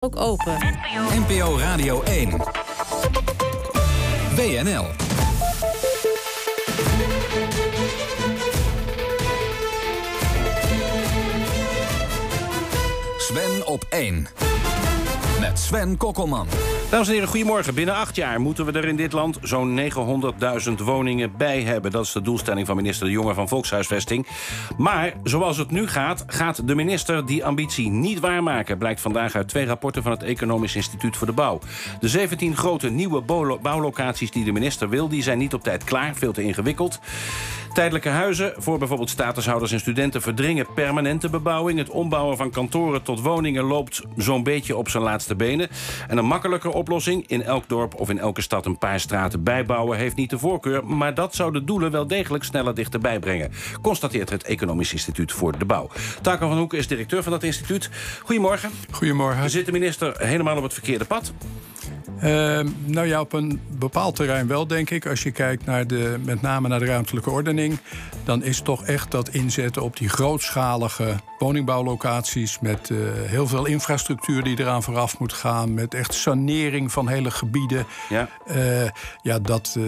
ook open. NPO. Radio 1. WNL. Sven op 1. Sven Kokkelman. Dames en heren, goedemorgen. Binnen acht jaar moeten we er in dit land zo'n 900.000 woningen bij hebben. Dat is de doelstelling van minister De Jonge van Volkshuisvesting. Maar zoals het nu gaat, gaat de minister die ambitie niet waarmaken... blijkt vandaag uit twee rapporten van het Economisch Instituut voor de Bouw. De 17 grote nieuwe bouwlocaties die de minister wil... die zijn niet op tijd klaar, veel te ingewikkeld. Tijdelijke huizen voor bijvoorbeeld statushouders en studenten verdringen permanente bebouwing. Het ombouwen van kantoren tot woningen loopt zo'n beetje op zijn laatste benen. En een makkelijker oplossing, in elk dorp of in elke stad een paar straten bijbouwen, heeft niet de voorkeur. Maar dat zou de doelen wel degelijk sneller dichterbij brengen, constateert het Economisch Instituut voor de Bouw. Taco van Hoek is directeur van dat instituut. Goedemorgen. Goedemorgen. Zit de minister helemaal op het verkeerde pad? Ehm, nou ja, op een bepaald terrein wel, denk ik. Als je kijkt naar de, met name naar de ruimtelijke ordening, dan is toch echt dat inzetten op die grootschalige woningbouwlocaties met eh, heel veel infrastructuur die eraan vooraf moet gaan, met echt sanering van hele gebieden. Ja, eh, ja dat, eh,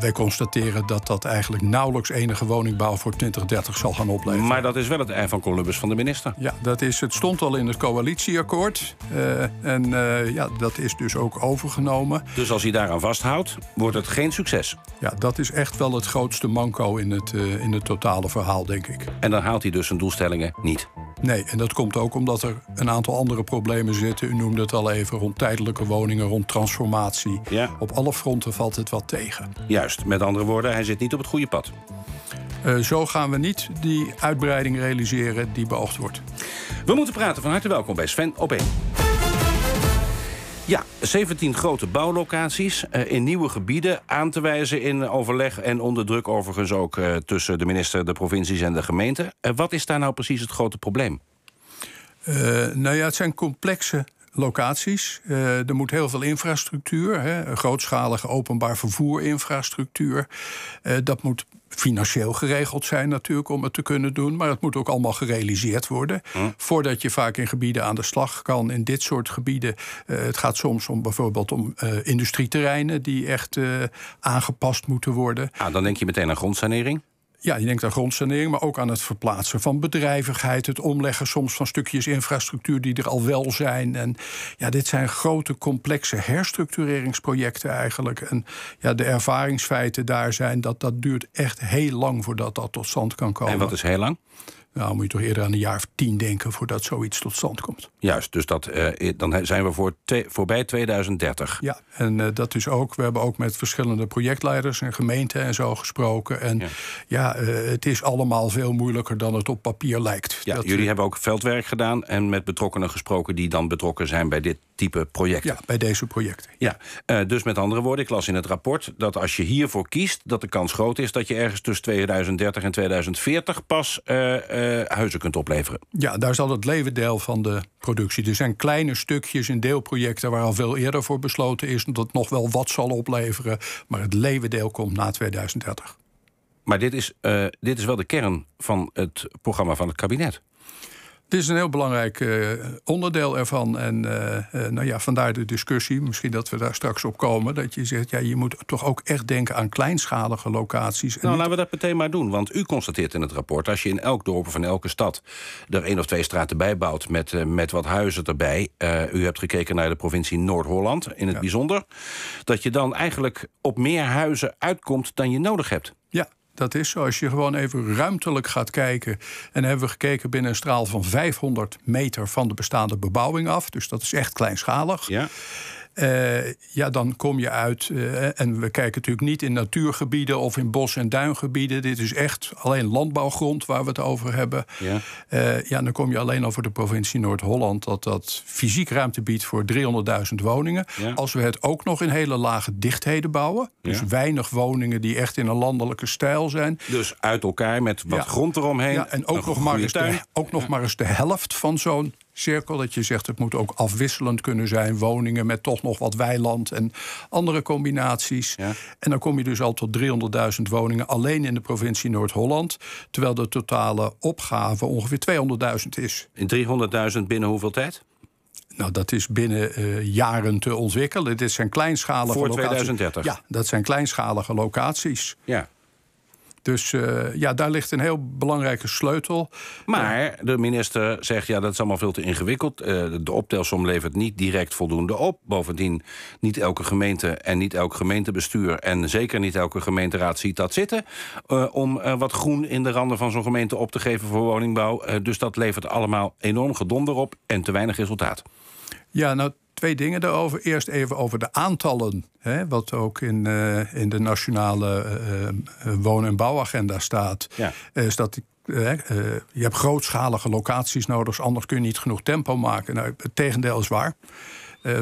wij constateren dat dat eigenlijk nauwelijks enige woningbouw voor 2030 zal gaan opleveren. Maar dat is wel het ei van Columbus van de minister. Ja, dat is, het stond al in het coalitieakkoord. en ja, dat is dus ook overgenomen. Dus als hij daaraan vasthoudt, wordt het geen succes. Ja, dat is echt wel het grootste manco in het, eh, in het totale verhaal, denk ik. En dan haalt hij dus zijn doelstellingen niet. Nee, en dat komt ook omdat er een aantal andere problemen zitten. U noemde het al even rond tijdelijke woningen, rond transformatie. Ja. Op alle fronten valt het wat tegen. Juist, met andere woorden, hij zit niet op het goede pad. Eh, zo gaan we niet die uitbreiding realiseren die beoogd wordt. We moeten praten. Van harte welkom bij Sven op 1. Ja, 17 grote bouwlocaties eh, in nieuwe gebieden aan te wijzen in overleg en onder druk overigens ook eh, tussen de minister, de provincies en de gemeente. Uh, wat is daar nou precies het grote probleem? nou ja, het zijn complexe locaties. Eh, er moet heel veel infrastructuur, hè, grootschalige openbaar vervoerinfrastructuur. Uh, dat moet financieel geregeld zijn natuurlijk om het te kunnen doen. Maar dat moet ook allemaal gerealiseerd worden. Hm. Voordat je vaak in gebieden aan de slag kan. In dit soort gebieden. Eh, het gaat soms om bijvoorbeeld om industrieterreinen die echt aangepast moeten worden. Ah, dan denk je meteen aan grondsanering? Ja, je denkt aan grondsanering, maar ook aan het verplaatsen van bedrijvigheid, het omleggen soms van stukjes infrastructuur die er al wel zijn. En ja, dit zijn grote, complexe herstructureringsprojecten eigenlijk. En ja, de ervaringsfeiten daar zijn dat dat duurt echt heel lang voordat dat tot stand kan komen. En wat is heel lang? Nou, moet je toch eerder aan een jaar of tien denken voordat zoiets tot stand komt. Juist, dus dat, eh, dan zijn we voor voorbij 2030. Ja, en eh, dat is ook. We hebben ook met verschillende projectleiders en gemeenten en zo gesproken. En ja, eh, het is allemaal veel moeilijker dan het op papier lijkt. Ja, jullie hebben ook veldwerk gedaan en met betrokkenen gesproken die dan betrokken zijn bij dit type projecten. Ja, bij deze projecten. Ja. Eh, dus met andere woorden, ik las in het rapport dat als je hiervoor kiest, dat de kans groot is dat je ergens tussen 2030 en 2040 pas eh, eh, huizen kunt opleveren. Ja, daar zal het levendeel van de productie. Er zijn kleine stukjes in deelprojecten waar al veel eerder voor besloten is dat het nog wel wat zal opleveren, maar het levendeel komt na 2030. Maar dit is, dit is wel de kern van het programma van het kabinet. Dit is een heel belangrijk eh, onderdeel ervan. En eh, eh, nou ja, vandaar de discussie, misschien dat we daar straks op komen. Dat je zegt, ja, je moet toch ook echt denken aan kleinschalige locaties. nou, laten we dat meteen maar doen. Want u constateert in het rapport, als je in elk dorp of in elke stad er één of twee straten bijbouwt met, met wat huizen erbij. u hebt gekeken naar de provincie Noord-Holland in het bijzonder. Dat je dan eigenlijk op meer huizen uitkomt dan je nodig hebt. Dat is zo. Als je gewoon even ruimtelijk gaat kijken. En hebben we gekeken binnen een straal van 500 meter van de bestaande bebouwing af. Dus dat is echt kleinschalig. Ja. Eh, ja, dan kom je uit. Eh, en we kijken natuurlijk niet in natuurgebieden of in bos- en duingebieden. Dit is echt alleen landbouwgrond waar we het over hebben. Ja, eh, ja dan kom je alleen al voor de provincie Noord-Holland. dat dat fysiek ruimte biedt voor 300.000 woningen. Ja. Als we het ook nog in hele lage dichtheden bouwen. Dus weinig woningen die echt in een landelijke stijl zijn. Dus uit elkaar met wat grond eromheen. Ja, en ook nog, maar eens de, ook nog maar eens de helft van zo'n cirkel. Dat je zegt het moet ook afwisselend kunnen zijn. Woningen met toch nog wat weiland en andere combinaties. En dan kom je dus al tot 300.000 woningen alleen in de provincie Noord-Holland. Terwijl de totale opgave ongeveer 200.000 is. In 300.000 binnen hoeveel tijd? Nou, dat is binnen eh, jaren te ontwikkelen. Dit zijn kleinschalige locaties. Voor 2030? Ja, dat zijn kleinschalige locaties. Ja. Dus eh, ja, daar ligt een heel belangrijke sleutel. Maar de minister zegt, ja, dat is allemaal veel te ingewikkeld. Eh, de optelsom levert niet direct voldoende op. Bovendien, niet elke gemeente en niet elk gemeentebestuur... en zeker niet elke gemeenteraad ziet dat zitten... Eh, om wat groen in de randen van zo'n gemeente op te geven voor woningbouw. dus dat levert allemaal enorm gedonder op en te weinig resultaat. Ja, nou twee dingen daarover. Eerst even over de aantallen, hè, wat ook in, eh, in de nationale uh, woon- en bouwagenda staat. Is dat je hebt grootschalige locaties nodig, anders kun je niet genoeg tempo maken. Nou, het tegendeel is waar.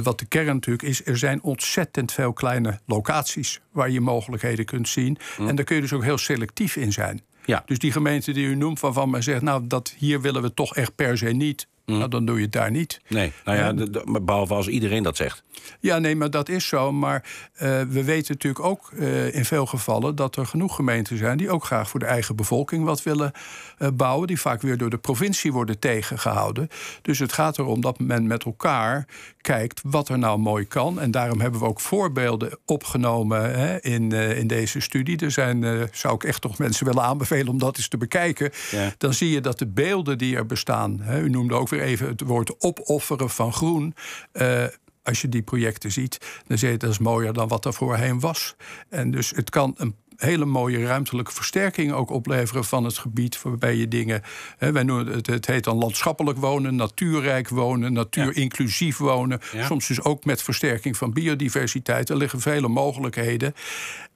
wat de kern natuurlijk is, er zijn ontzettend veel kleine locaties waar je mogelijkheden kunt zien. Mm. En daar kun je dus ook heel selectief in zijn. Ja. Dus die gemeente die u noemt, waarvan men zegt, nou, dat hier willen we toch echt per se niet. Mhm. Nou, dan doe je het daar niet. Nee, nou ja, behalve als iedereen dat zegt. Ja, nee, maar dat is zo. Maar eh, we weten natuurlijk ook eh, in veel gevallen dat er genoeg gemeenten zijn die ook graag voor de eigen bevolking wat willen eh, bouwen. Die vaak weer door de provincie worden tegengehouden. Dus het gaat erom dat men met elkaar kijkt wat er nou mooi kan. En daarom hebben we ook voorbeelden opgenomen hè, in, in deze studie. Er zijn, zou ik echt toch mensen willen aanbevelen om dat eens te bekijken. Dan zie je dat de beelden die er bestaan, hè, u noemde ook even het woord opofferen van groen. Eh, als je die projecten ziet, dan zie je dat mooier dan wat er voorheen was. En dus het kan een hele mooie ruimtelijke versterking ook opleveren van het gebied waarbij je dingen. Hè, wij noemen het, het heet dan landschappelijk wonen, natuurrijk wonen, natuurinclusief wonen. Soms dus ook met versterking van biodiversiteit. Er liggen vele mogelijkheden.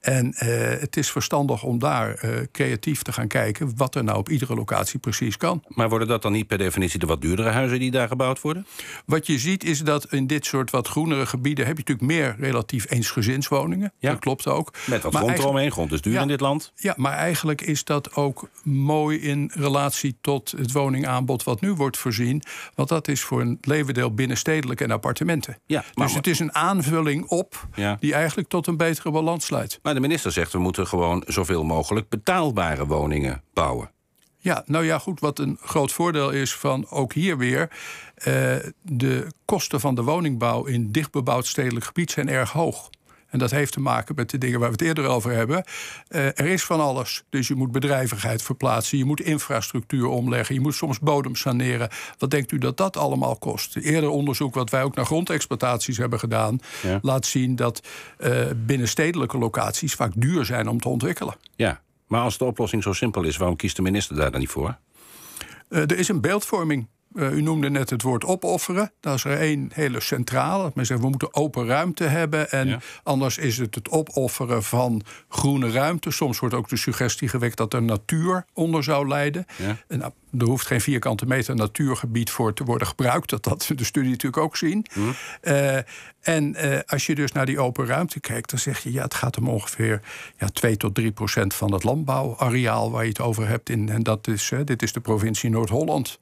En eh, het is verstandig om daar eh, creatief te gaan kijken wat er nou op iedere locatie precies kan. Maar worden dat dan niet per definitie de wat duurdere huizen die daar gebouwd worden? Wat je ziet is dat in dit soort wat groenere gebieden heb je natuurlijk meer relatief eensgezinswoningen. Ja. Dat klopt ook. Met wat maar grond eromheen, grond is duur in dit land. Ja, maar eigenlijk is dat ook mooi in relatie tot het woningaanbod wat nu wordt voorzien. Want dat is voor een levendeel binnenstedelijk en appartementen. Ja, dus het is een aanvulling op die eigenlijk tot een betere balans leidt. Maar de minister zegt we moeten gewoon zoveel mogelijk betaalbare woningen bouwen. Ja, nou ja, goed. Wat een groot voordeel is van ook hier weer. Eh, de kosten van de woningbouw in dichtbebouwd stedelijk gebied zijn erg hoog. En dat heeft te maken met de dingen waar we het eerder over hebben. Eh, er is van alles. Dus je moet bedrijvigheid verplaatsen. Je moet infrastructuur omleggen. Je moet soms bodem saneren. Wat denkt u dat dat allemaal kost? Eerder onderzoek wat wij ook naar grondexploitaties hebben gedaan... laat zien dat eh, binnenstedelijke locaties vaak duur zijn om te ontwikkelen. Ja, maar als de oplossing zo simpel is... waarom kiest de minister daar dan niet voor? Eh, er is een beeldvorming eh, u noemde net het woord opofferen. Dat is er één hele centrale. men zegt we moeten open ruimte hebben. En anders is het het opofferen van groene ruimte. Soms wordt ook de suggestie gewekt dat er natuur onder zou lijden. En nou, er hoeft geen vierkante meter natuurgebied voor te worden gebruikt. Dat dat de studie natuurlijk ook zien. Hm. Eh, en eh, als je dus naar die open ruimte kijkt, dan zeg je ja, het gaat om ongeveer ja, 2 tot 3 procent van het landbouwareaal waar je het over hebt. In, en dat is, dit is de provincie Noord-Holland.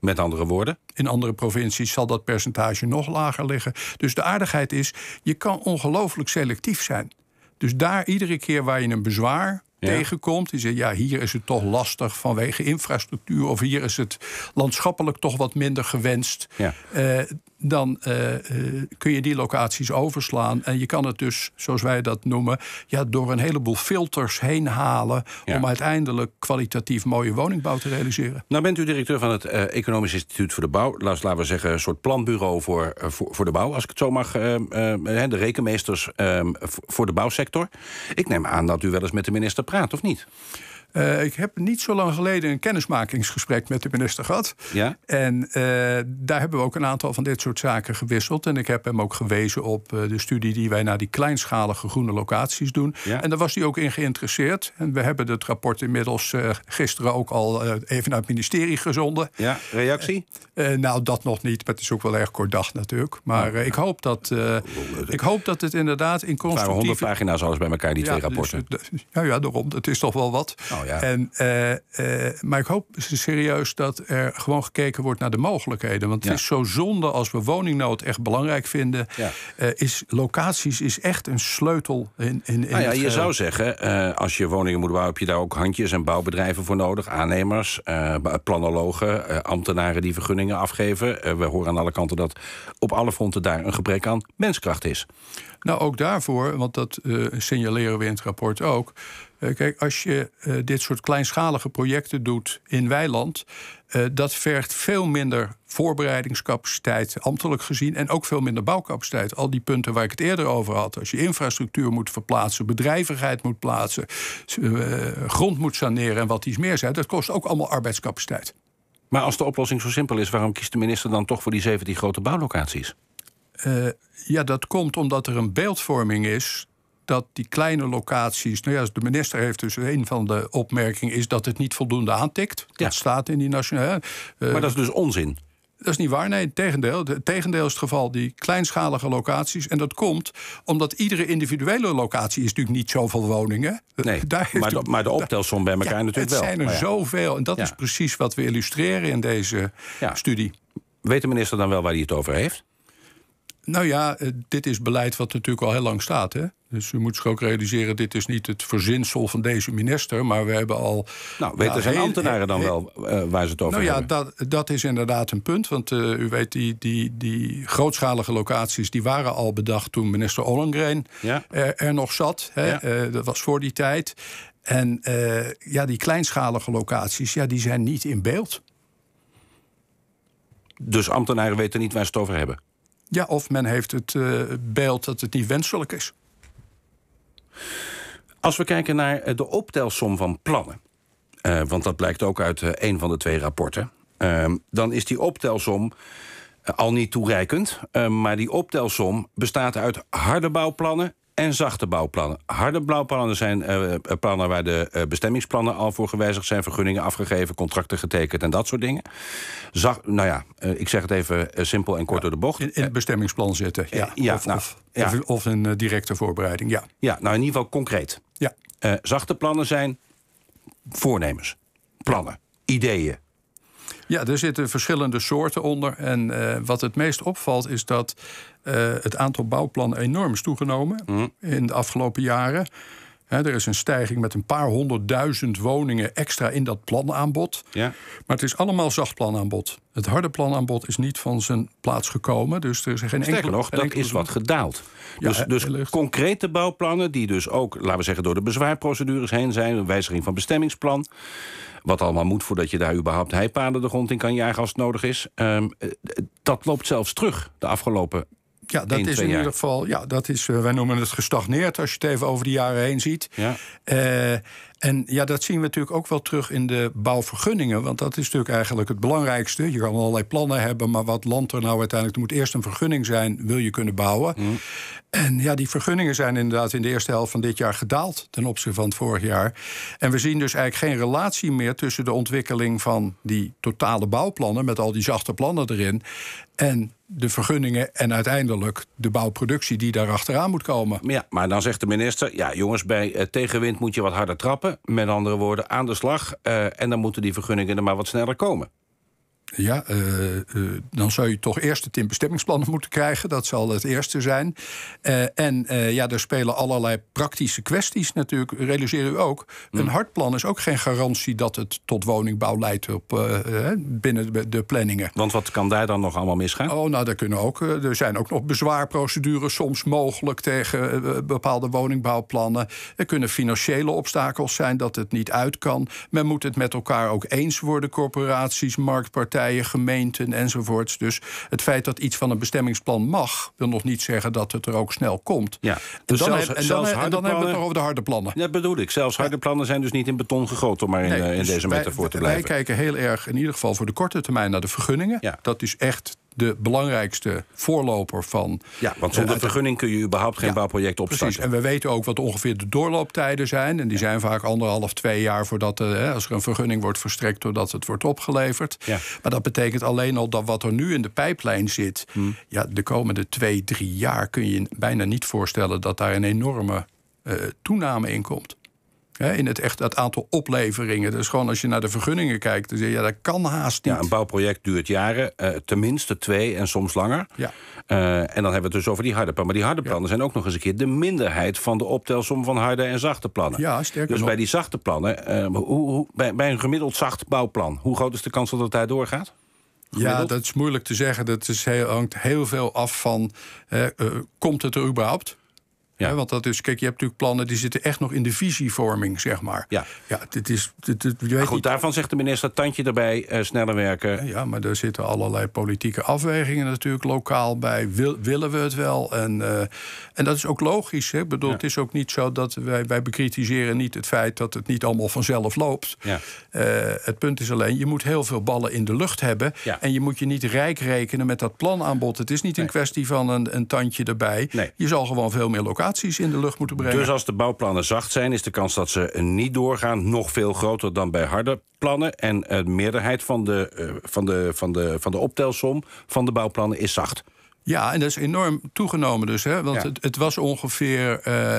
Met andere woorden, in andere provincies zal dat percentage nog lager liggen. Dus de aardigheid is, je kan ongelooflijk selectief zijn. Dus daar iedere keer waar je een bezwaar ja. tegenkomt, die zegt ja, hier is het toch lastig vanwege infrastructuur of hier is het landschappelijk toch wat minder gewenst. Eh, dan eh, eh, kun je die locaties overslaan. En je kan het dus, zoals wij dat noemen, ja, door een heleboel filters heen halen. om uiteindelijk kwalitatief mooie woningbouw te realiseren. Nou, bent u directeur van het eh, Economisch Instituut voor de Bouw. Laat, laten we zeggen, een soort planbureau voor, voor, voor, de bouw, als ik het zo mag. de rekenmeesters ehm, voor de bouwsector. Ik neem aan dat u wel eens met de minister praat, of niet? Eh, ik heb niet zo lang geleden een kennismakingsgesprek met de minister gehad. Ja? En eh, daar hebben we ook een aantal van dit soort zaken gewisseld. En ik heb hem ook gewezen op eh, de studie die wij naar die kleinschalige groene locaties doen. En daar was hij ook in geïnteresseerd. En we hebben het rapport inmiddels gisteren ook al even naar het ministerie gezonden. Ja, reactie? nou, dat nog niet. Maar het is ook wel erg kort dag natuurlijk. Maar ik, hoop dat, oh, ik hoop dat het inderdaad in constructieve... 100 pagina's alles bij elkaar, die twee dus rapporten. ja, ja, daarom. Het is toch wel wat. Nou, Oh, en, eh, eh, maar ik hoop serieus dat er gewoon gekeken wordt naar de mogelijkheden. Want het is zo zonde als we woningnood echt belangrijk vinden. Eh, is, locaties is echt een sleutel in, in, in nou ja, Je zou zeggen, als je woningen moet bouwen... heb je daar ook handjes en bouwbedrijven voor nodig. Aannemers, planologen, ambtenaren die vergunningen afgeven. we horen aan alle kanten dat op alle fronten daar een gebrek aan menskracht is. Nou, ook daarvoor, want dat eh, signaleren we in het rapport ook. Eh, kijk, als je eh, dit soort kleinschalige projecten doet in weiland, dat vergt veel minder voorbereidingscapaciteit, ambtelijk gezien, en ook veel minder bouwcapaciteit. Al die punten waar ik het eerder over had. Als je infrastructuur moet verplaatsen, bedrijvigheid moet plaatsen, grond moet saneren en wat iets meer zijn, dat kost ook allemaal arbeidscapaciteit. Maar als de oplossing zo simpel is, waarom kiest de minister dan toch voor die 17 grote bouwlocaties? Eh, ja, dat komt omdat er een beeldvorming is dat die kleine locaties. Nou ja, de minister heeft dus een van de opmerkingen is dat het niet voldoende aantikt. Dat staat in die nationale. Eh, maar dat is dus onzin. Dat is niet waar, nee, het tegendeel. Het tegendeel is het geval, die kleinschalige locaties. En dat komt omdat iedere individuele locatie is natuurlijk niet zoveel woningen. Eh, nee, maar, de, optelsom bij elkaar natuurlijk wel. Het zijn er oh zoveel en dat is precies wat we illustreren in deze studie. Weet de minister dan wel waar hij het over heeft? Nou ja, eh, dit is beleid wat natuurlijk al heel lang staat. Hè? Dus u moet zich ook realiseren, dit is niet het verzinsel van deze minister, maar we hebben al. Nou, weten geen ambtenaren dan wel eh, waar ze het over nou hebben? Nou ja, dat, dat is inderdaad een punt. Want eh, u weet, die, die, die grootschalige locaties die waren al bedacht toen minister Ollengren er, nog zat. Hè? dat was voor die tijd. En ja, die kleinschalige locaties, ja, die zijn niet in beeld. Dus ambtenaren weten niet waar ze het over hebben? Ja, of men heeft het eh, beeld dat het niet wenselijk is. Als we kijken naar eh, de optelsom van plannen, eh, want dat blijkt ook uit een van de twee rapporten, ehm, dan is die optelsom al niet toereikend. Ehm, maar die optelsom bestaat uit harde bouwplannen en zachte bouwplannen. Harde bouwplannen zijn eh, eh, plannen waar de uh, bestemmingsplannen al voor gewijzigd zijn, vergunningen afgegeven, contracten getekend en dat soort dingen. Zacht, nou ja, ik zeg het even simpel en kort door de bocht. In, het bestemmingsplan zitten, ja. of, nou, ja. Of, of, een directe voorbereiding, ja. Ja, nou in ieder geval concreet. Ja. zachte plannen zijn voornemens, plannen, ideeën, ja, er zitten verschillende soorten onder. En eh, wat het meest opvalt is dat eh, het aantal bouwplannen enorm is toegenomen mm. in de afgelopen jaren er is een stijging met een paar honderdduizend woningen extra in dat planaanbod. Ja. Maar het is allemaal zacht planaanbod. Het harde planaanbod is niet van zijn plaats gekomen. Dus er is geen Sterker enkele, nog, dat is wat gedaald. dus, dus concrete bouwplannen, die dus ook, laten we zeggen, door de bezwaarprocedures heen zijn, een wijziging van bestemmingsplan. Wat allemaal moet voordat je daar überhaupt heipaden de grond in kan jagen als het nodig is. Ehm, eh, dat loopt zelfs terug de afgelopen ja, dat is in ieder geval, ja, dat is, eh, wij noemen het gestagneerd als je het even over de jaren heen ziet. Ja. Eh, en ja, dat zien we natuurlijk ook wel terug in de bouwvergunningen. Want dat is natuurlijk eigenlijk het belangrijkste. Je kan allerlei plannen hebben, maar wat land er nou uiteindelijk. Er moet eerst een vergunning zijn, wil je kunnen bouwen. Mm. En ja, die vergunningen zijn inderdaad in de eerste helft van dit jaar gedaald ten opzichte van het vorig jaar. En we zien dus eigenlijk geen relatie meer tussen de ontwikkeling van die totale bouwplannen met al die zachte plannen erin. En de vergunningen en uiteindelijk de bouwproductie die daar achteraan moet komen. Ja, maar dan zegt de minister: ja, jongens, bij eh, tegenwind moet je wat harder trappen. Met andere woorden, aan de slag. Eh, en dan moeten die vergunningen er maar wat sneller komen. Ja, eh, eh, dan zou je toch eerst het in bestemmingsplannen moeten krijgen. Dat zal het eerste zijn. Eh, en ja, er spelen allerlei praktische kwesties natuurlijk. Realiseer u ook. Een mm. hartplan is ook geen garantie dat het tot woningbouw leidt op, binnen de planningen. Want wat kan daar dan nog allemaal misgaan? Oh, nou, daar kunnen ook. er zijn ook nog bezwaarprocedures soms mogelijk tegen bepaalde woningbouwplannen. Er kunnen financiële obstakels zijn dat het niet uit kan. Men moet het met elkaar ook eens worden, corporaties, marktpartijen gemeenten enzovoorts. Dus het feit dat iets van een bestemmingsplan mag, wil nog niet zeggen dat het er ook snel komt. Ja. Dus en dan, zelfs, en dan, hebben we het nog over de harde plannen. Dat bedoel ik. Zelfs harde plannen zijn dus niet in beton gegoten, om maar in, eh, in dus deze metafoor te blijven. Wij kijken heel erg, in ieder geval voor de korte termijn, naar de vergunningen. Ja. Dat is echt de belangrijkste voorloper van. Ja, want zonder eh, vergunning kun je überhaupt geen bouwproject opstarten. Precies, en we weten ook wat ongeveer de doorlooptijden zijn. En die zijn vaak anderhalf, twee jaar voordat uh, als er een vergunning wordt verstrekt, doordat het wordt opgeleverd. Maar dat betekent alleen al dat wat er nu in de pijplijn zit, hm. ja, de komende twee, drie jaar kun je bijna niet voorstellen dat daar een enorme eh, toename in komt in het echt dat aantal opleveringen. Dus gewoon als je naar de vergunningen kijkt, dan zie je, ja, dat kan haast niet. Ja, een bouwproject duurt jaren, eh, tenminste twee en soms langer. Ja. Eh, en dan hebben we het dus over die harde plannen. Maar die harde plannen zijn ook nog eens een keer de minderheid van de optelsom van harde en zachte plannen. Ja, sterker Dus bij die zachte plannen, eh, hoe, hoe, bij, een gemiddeld zacht bouwplan, hoe groot is de kans dat het daar doorgaat? Ja, dat is moeilijk te zeggen. Dat is heel, hangt heel veel af van. komt het er überhaupt? Ja. want dat is, kijk, je hebt natuurlijk plannen die zitten echt nog in de visievorming, zeg maar. Ja, ja dit is. je weet goed, daarvan zegt de minister: tandje erbij, eh, sneller werken. Ja, maar daar zitten allerlei politieke afwegingen natuurlijk lokaal bij. willen we het wel? En, eh, en dat is ook logisch. Hè? Ik bedoel, het is ook niet zo dat wij, wij bekritiseren niet het feit dat het niet allemaal vanzelf loopt. Ja. Eh, het punt is alleen, je moet heel veel ballen in de lucht hebben. Ja. En je moet je niet rijk rekenen met dat planaanbod. Het is niet een kwestie van een, een tandje erbij. Nee. Je zal gewoon veel meer lokaal in de lucht moeten brengen. Dus als de bouwplannen zacht zijn, is de kans dat ze niet doorgaan nog veel groter dan bij harde plannen. En eh, de meerderheid van de, eh, van de, van de, van de optelsom van de bouwplannen is zacht. Ja, en dat is enorm toegenomen dus. Hè? Want het, het, was ongeveer eh,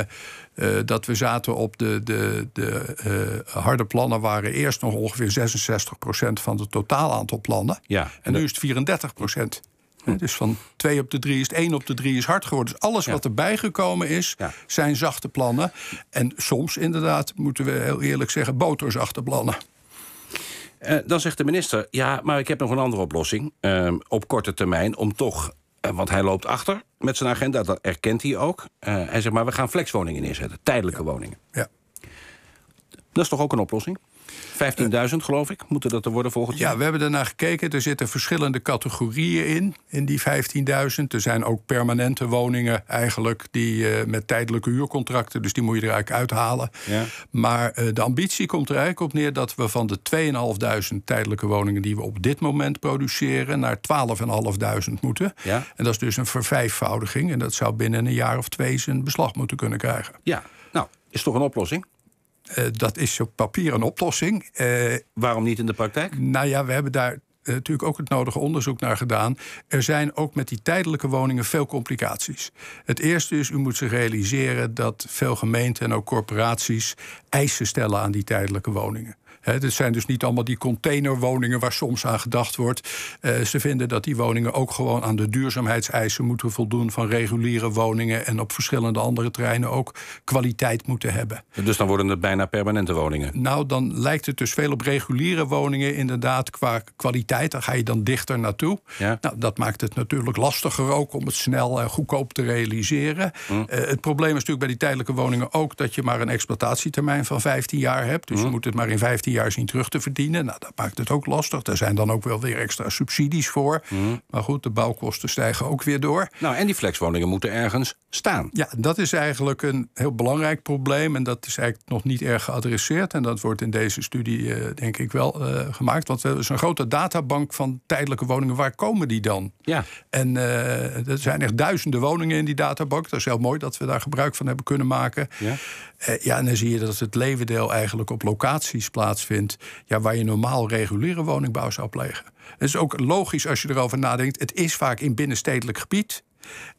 dat we zaten op de, de, de harde plannen... waren eerst nog ongeveer 66 van het totaal aantal plannen. Ja, en, en nu is het 34 dus van twee op de drie is het één op de drie is hard geworden. Dus alles wat erbij gekomen is, zijn zachte plannen. En soms inderdaad, moeten we heel eerlijk zeggen, boterzachte plannen. Eh, dan zegt de minister, ja, maar ik heb nog een andere oplossing ehm, op korte termijn om toch, eh, want hij loopt achter met zijn agenda, dat erkent hij ook. Eh, hij zegt, maar we gaan flexwoningen neerzetten, tijdelijke woningen. Ja. Dat is toch ook een oplossing? 15.000 geloof ik, moeten dat er worden volgend jaar? Ja, we hebben daarnaar gekeken. Er zitten verschillende categorieën in, in die 15.000. Er zijn ook permanente woningen eigenlijk die, eh, met tijdelijke huurcontracten. Dus die moet je er eigenlijk uithalen. Ja. Maar eh, de ambitie komt er eigenlijk op neer dat we van de 2.500 tijdelijke woningen... die we op dit moment produceren, naar 12.500 moeten. Ja. En dat is dus een vervijfvoudiging. En dat zou binnen een jaar of twee zijn beslag moeten kunnen krijgen. Ja, nou, is toch een oplossing? Eh, dat is op papier een oplossing. Eh, Waarom niet in de praktijk? Nou ja, we hebben daar eh, natuurlijk ook het nodige onderzoek naar gedaan. Er zijn ook met die tijdelijke woningen veel complicaties. Het eerste is, u moet zich realiseren dat veel gemeenten en ook corporaties eisen stellen aan die tijdelijke woningen. Het zijn dus niet allemaal die containerwoningen waar soms aan gedacht wordt. Eh, ze vinden dat die woningen ook gewoon aan de duurzaamheidseisen moeten voldoen van reguliere woningen en op verschillende andere terreinen ook kwaliteit moeten hebben. Dus dan worden het bijna permanente woningen? Nou, dan lijkt het dus veel op reguliere woningen inderdaad qua kwaliteit. Daar ga je dan dichter naartoe. Ja. Nou, dat maakt het natuurlijk lastiger ook om het snel en goedkoop te realiseren. Hm. Eh, het probleem is natuurlijk bij die tijdelijke woningen ook dat je maar een exploitatietermijn van 15 jaar hebt. Dus hm. je moet het maar in 15 jaar juist zien terug te verdienen. Nou, dat maakt het ook lastig. Er zijn dan ook wel weer extra subsidies voor. Hmm. Maar goed, de bouwkosten stijgen ook weer door. Nou, en die flexwoningen moeten ergens staan. Ja, dat is eigenlijk een heel belangrijk probleem. En dat is eigenlijk nog niet erg geadresseerd. En dat wordt in deze studie, eh, denk ik, wel eh, gemaakt. Want we hebben een grote databank van tijdelijke woningen. Waar komen die dan? Ja. En eh, er zijn echt duizenden woningen in die databank. Dat is heel mooi dat we daar gebruik van hebben kunnen maken. Ja. Eh, ja, en dan zie je dat het levendeel eigenlijk op locaties plaatsvindt ja, waar je normaal reguliere woningbouw zou plegen. Het is ook logisch als je erover nadenkt. Het is vaak in binnenstedelijk gebied.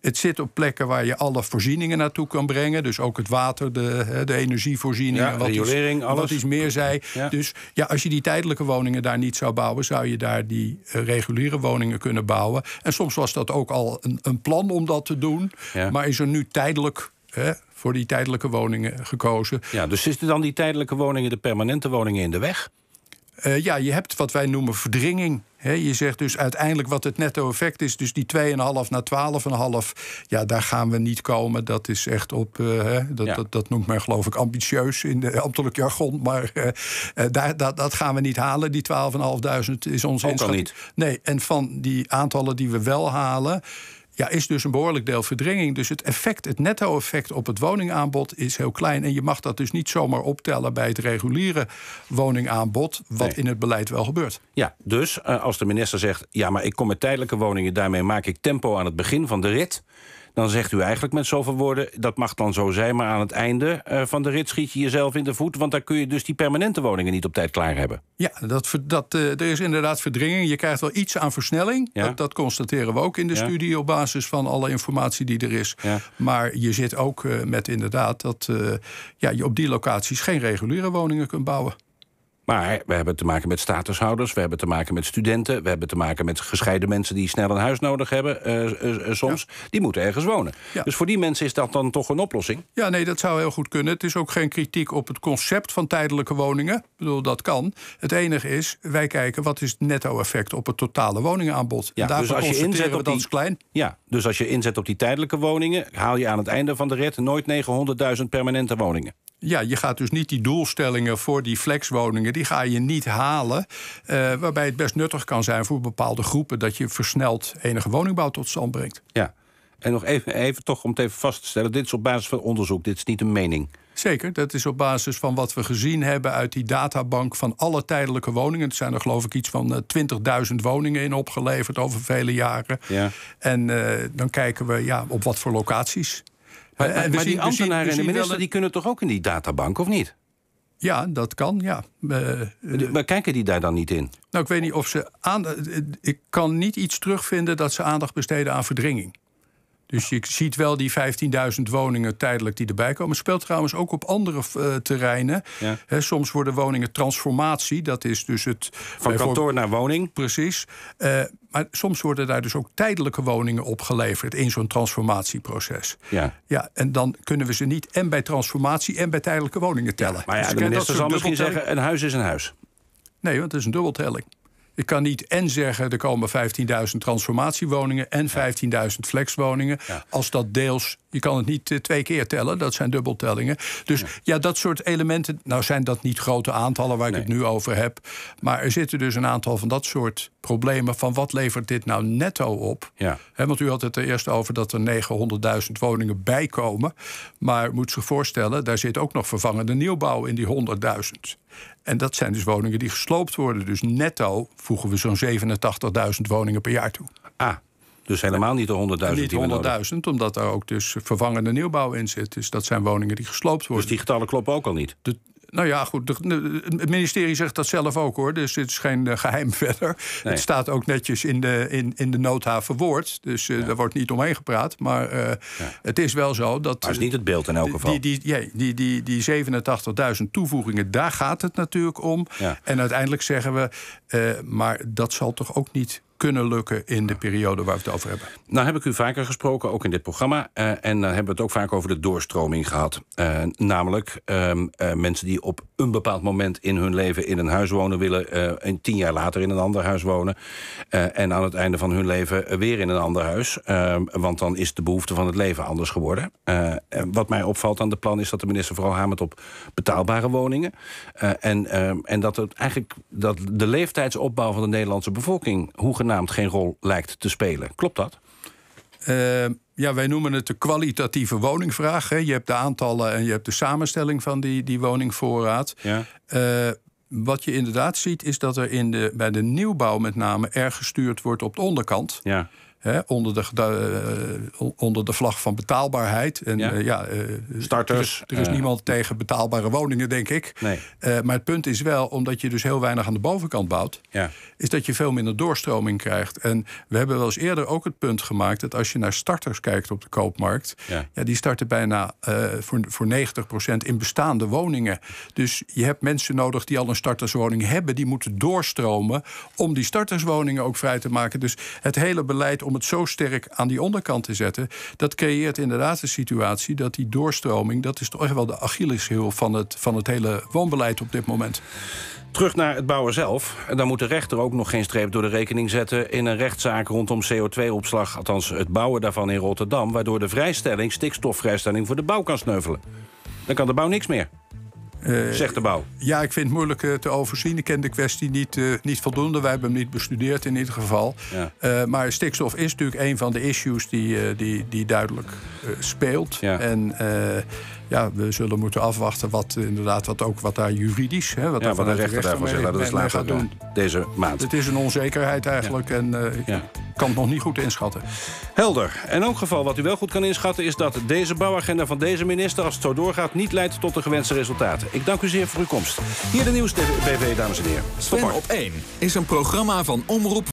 Het zit op plekken waar je alle voorzieningen naartoe kan brengen. Dus ook het water, de, de energievoorzieningen. Ja, wat iets, alles. Wat iets meer zei. Dus ja, als je die tijdelijke woningen daar niet zou bouwen... zou je daar die eh, reguliere woningen kunnen bouwen. En soms was dat ook al een, een plan om dat te doen. Maar is er nu tijdelijk... Hè, voor die tijdelijke woningen gekozen. Ja, dus zitten dan die tijdelijke woningen de permanente woningen in de weg? Eh, ja, je hebt wat wij noemen verdringing. je zegt dus uiteindelijk wat het netto effect is. Dus die 2,5 naar 12,5. Ja, daar gaan we niet komen. Dat is echt op. Eh, dat, dat, noemt men geloof ik ambitieus in de ambtelijk jargon. Maar eh, daar, dat, dat gaan we niet halen. Die 12.500 is ons Ook niet. Nee, en van die aantallen die we wel halen ja, is dus een behoorlijk deel verdringing. Dus het effect, het netto-effect op het woningaanbod is heel klein. En je mag dat dus niet zomaar optellen bij het reguliere woningaanbod, wat in het beleid wel gebeurt. Ja, dus eh, als de minister zegt: ja, maar ik kom met tijdelijke woningen, daarmee maak ik tempo aan het begin van de rit. Dan zegt u eigenlijk met zoveel woorden, dat mag dan zo zijn... maar aan het einde eh, van de rit schiet je jezelf in de voet... want dan kun je dus die permanente woningen niet op tijd klaar hebben. Ja, dat, dat, eh, er is inderdaad verdringing. Je krijgt wel iets aan versnelling. Dat, dat, constateren we ook in de studie op basis van alle informatie die er is. Maar je zit ook eh, met inderdaad dat ja, je op die locaties... geen reguliere woningen kunt bouwen. Maar we hebben te maken met statushouders, we hebben te maken met studenten... we hebben te maken met gescheiden mensen die snel een huis nodig hebben eh, eh, eh, soms. Die moeten ergens wonen. Ja. Dus voor die mensen is dat dan toch een oplossing? Ja, nee, dat zou heel goed kunnen. Het is ook geen kritiek op het concept van tijdelijke woningen. Ik bedoel, dat kan. Het enige is, wij kijken wat is het netto-effect op het totale woningaanbod. Ja, dus als je inzet op die, klein. Ja, dus als je inzet op die tijdelijke woningen... haal je aan het einde van de rit nooit 900.000 permanente woningen ja, je gaat dus niet die doelstellingen voor die flexwoningen, die ga je niet halen. Eh, waarbij het best nuttig kan zijn voor bepaalde groepen dat je versneld enige woningbouw tot stand brengt. Ja, en nog even, even toch om het even vast te stellen: dit is op basis van onderzoek, dit is niet een mening. Zeker, dat is op basis van wat we gezien hebben uit die databank van alle tijdelijke woningen. Er zijn er geloof ik iets van 20.000 eh, woningen in opgeleverd over vele jaren. Ja. En eh, dan kijken we ja, op wat voor locaties. Maar, eh, eh, die ambtenaren en de minister die kunnen toch ook in die databank, of niet? Ja, dat kan, ja. Eh, maar kijken die daar dan niet in? Nou, ik weet niet of ze aandacht. Ik kan niet iets terugvinden dat ze aandacht besteden aan verdringing. Dus je ziet wel die 15.000 woningen tijdelijk die erbij komen. Het speelt trouwens ook op andere eh, terreinen. soms worden woningen transformatie. Dat is dus het. Van kantoor naar woning. Precies. Eh, maar soms worden daar dus ook tijdelijke woningen opgeleverd in zo'n transformatieproces. Ja. ja. En dan kunnen we ze niet en bij transformatie en bij tijdelijke woningen tellen. maar ja, dus de minister zal misschien zeggen: een huis is een huis. Nee, want het is een dubbeltelling. Ik kan niet en zeggen er komen 15.000 transformatiewoningen en 15.000 flexwoningen. Als dat deels je kan het niet eh, twee keer tellen, dat zijn dubbeltellingen. Dus ja. dat soort elementen. Nou, zijn dat niet grote aantallen waar ik het nu over heb. Maar er zitten dus een aantal van dat soort problemen. Van wat levert dit nou netto op? Ja. want u had het er eerst over dat er 900.000 woningen bijkomen. Maar moet zich voorstellen, daar zit ook nog vervangende nieuwbouw in die 100.000. En dat zijn dus woningen die gesloopt worden. Dus netto voegen we zo'n 87.000 woningen per jaar toe. Ah, dus helemaal niet de 100.000. Niet 100.000, omdat daar ook dus vervangende nieuwbouw in zit. Dus dat zijn woningen die gesloopt dus worden. Dus die getallen kloppen ook al niet? nou ja, goed. het ministerie zegt dat zelf ook hoor. Dus het is geen eh, geheim verder. Het staat ook netjes in de, in, in de noodhaven Dus eh, daar wordt niet omheen gepraat. Maar eh, het is wel zo dat. Maar is niet het beeld in elk geval. Die, die, die, die, die, die 87.000 toevoegingen, daar gaat het natuurlijk om. En uiteindelijk zeggen we. maar dat zal toch ook niet kunnen lukken in de periode waar we het over hebben. Nou heb ik u vaker gesproken, ook in dit programma. Eh, en dan eh, hebben we het ook vaak over de doorstroming gehad. Eh, namelijk ehm, mensen die op een bepaald moment in hun leven in een huis wonen willen. en tien jaar later in een ander huis wonen. en aan het einde van hun leven weer in een ander huis. Ehm, want dan is de behoefte van het leven anders geworden. wat mij opvalt aan de plan is dat de minister vooral hamert op betaalbare woningen. en, ehm, en dat het eigenlijk dat de leeftijdsopbouw van de Nederlandse bevolking hoegenaamd geen rol lijkt te spelen. Klopt dat? Ehm, ja, wij noemen het de kwalitatieve woningvraag. Hè. Je hebt de aantallen en je hebt de samenstelling van die, die woningvoorraad. Ja. Eh, wat je inderdaad ziet, is dat er in de, bij de nieuwbouw met name erg gestuurd wordt op de onderkant. Ja. Hè, onder, de, eh, eh, onder de vlag van betaalbaarheid. En, ja. Eh, starters. Er, is niemand tegen betaalbare woningen, denk ik. Nee. maar het punt is wel, omdat je dus heel weinig aan de bovenkant bouwt... Ja. is dat je veel minder doorstroming krijgt. En we hebben wel eens eerder ook het punt gemaakt... dat als je naar starters kijkt op de koopmarkt... Ja. die starten bijna voor, voor 90% in bestaande woningen. Dus je hebt mensen nodig die al een starterswoning hebben... die moeten doorstromen om die starterswoningen ook vrij te maken. Dus het hele beleid om het zo sterk aan die onderkant te zetten, dat creëert inderdaad de situatie dat die doorstroming, dat is toch wel de Achilleshiel van het, van het hele woonbeleid op dit moment. Terug naar het bouwen zelf. Dan moet de rechter ook nog geen streep door de rekening zetten... in een rechtszaak rondom CO2-opslag, althans het bouwen daarvan in Rotterdam... waardoor de vrijstelling, stikstofvrijstelling, voor de bouw kan sneuvelen. Dan kan de bouw niks meer. Eh, Zegt de bouw. Ja, ik vind het moeilijk eh, te overzien. Ik ken de kwestie niet, eh, niet voldoende. Wij hebben hem niet bestudeerd in ieder geval. maar stikstof is natuurlijk een van de issues die, die, die duidelijk speelt. En ja, we zullen moeten afwachten wat inderdaad wat ook wat daar juridisch, hè, wat, daar wat de rechter, daarvan zegt. Dat is later gaat doen. Eh, deze maand. Het is een onzekerheid eigenlijk en uh, kan het nog niet goed inschatten. Helder. En ook geval wat u wel goed kan inschatten is dat deze bouwagenda van deze minister, als het zo doorgaat, niet leidt tot de gewenste resultaten. Ik dank u zeer voor uw komst. Hier de nieuws BV, dames en heren. Sven op 1 is een programma van Omroep.